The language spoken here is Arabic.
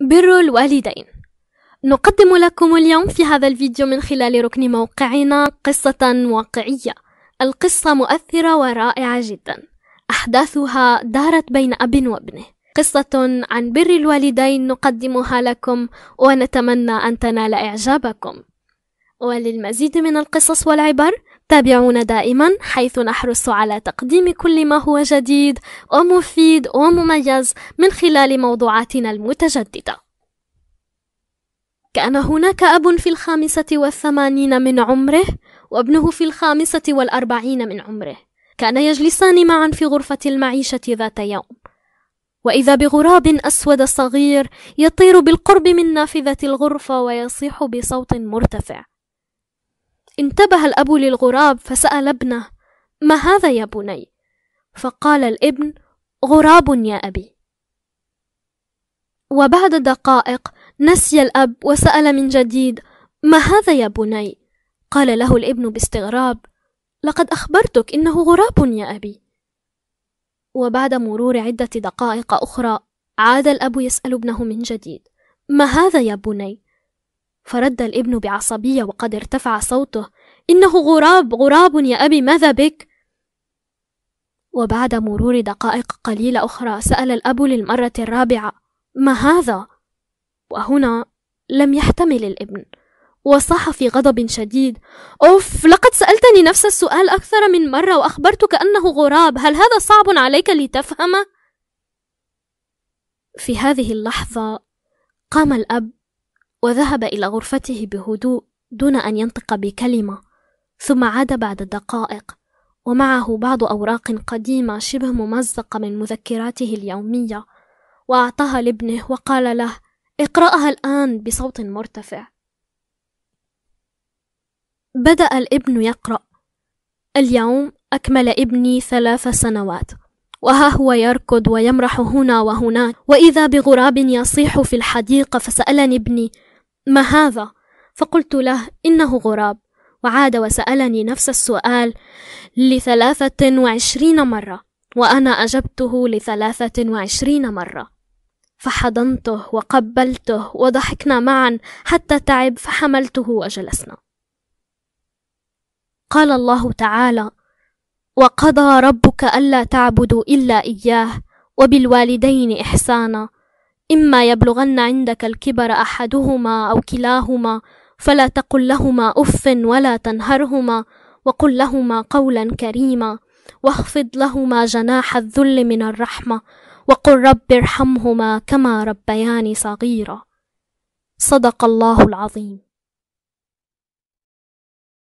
بر الوالدين نقدم لكم اليوم في هذا الفيديو من خلال ركن موقعنا قصة واقعية القصة مؤثرة ورائعة جدا أحداثها دارت بين أب وابنه قصة عن بر الوالدين نقدمها لكم ونتمنى أن تنال إعجابكم وللمزيد من القصص والعبر تابعونا دائما حيث نحرص على تقديم كل ما هو جديد ومفيد ومميز من خلال موضوعاتنا المتجدده كان هناك اب في الخامسه والثمانين من عمره وابنه في الخامسه والاربعين من عمره كان يجلسان معا في غرفه المعيشه ذات يوم واذا بغراب اسود صغير يطير بالقرب من نافذه الغرفه ويصيح بصوت مرتفع انتبه الأب للغراب فسأل ابنه: ما هذا يا بني؟ فقال الابن: غراب يا أبي. وبعد دقائق نسي الأب وسأل من جديد: ما هذا يا بني؟ قال له الابن باستغراب: لقد أخبرتك إنه غراب يا أبي. وبعد مرور عدة دقائق أخرى عاد الأب يسأل ابنه من جديد: ما هذا يا بني؟ فرد الابن بعصبية وقد ارتفع صوته إنه غراب غراب يا أبي ماذا بك؟ وبعد مرور دقائق قليلة أخرى سأل الأب للمرة الرابعة ما هذا؟ وهنا لم يحتمل الابن وصاح في غضب شديد أوف لقد سألتني نفس السؤال أكثر من مرة وأخبرتك أنه غراب هل هذا صعب عليك لتفهمه؟ في هذه اللحظة قام الأب وذهب إلى غرفته بهدوء دون أن ينطق بكلمة ثم عاد بعد دقائق ومعه بعض أوراق قديمة شبه ممزقة من مذكراته اليومية وأعطاها لابنه وقال له اقرأها الآن بصوت مرتفع بدأ الابن يقرأ اليوم أكمل ابني ثلاث سنوات وها هو يركض ويمرح هنا وهناك وإذا بغراب يصيح في الحديقة فسألني ابني ما هذا فقلت له انه غراب وعاد وسالني نفس السؤال لثلاثه وعشرين مره وانا اجبته لثلاثه وعشرين مره فحضنته وقبلته وضحكنا معا حتى تعب فحملته وجلسنا قال الله تعالى وقضى ربك الا تعبدوا الا اياه وبالوالدين احسانا إما يبلغن عندك الكبر أحدهما أو كلاهما فلا تقل لهما أف ولا تنهرهما وقل لهما قولا كريما واخفض لهما جناح الذل من الرحمة وقل رب ارحمهما كما ربياني صغيرا صدق الله العظيم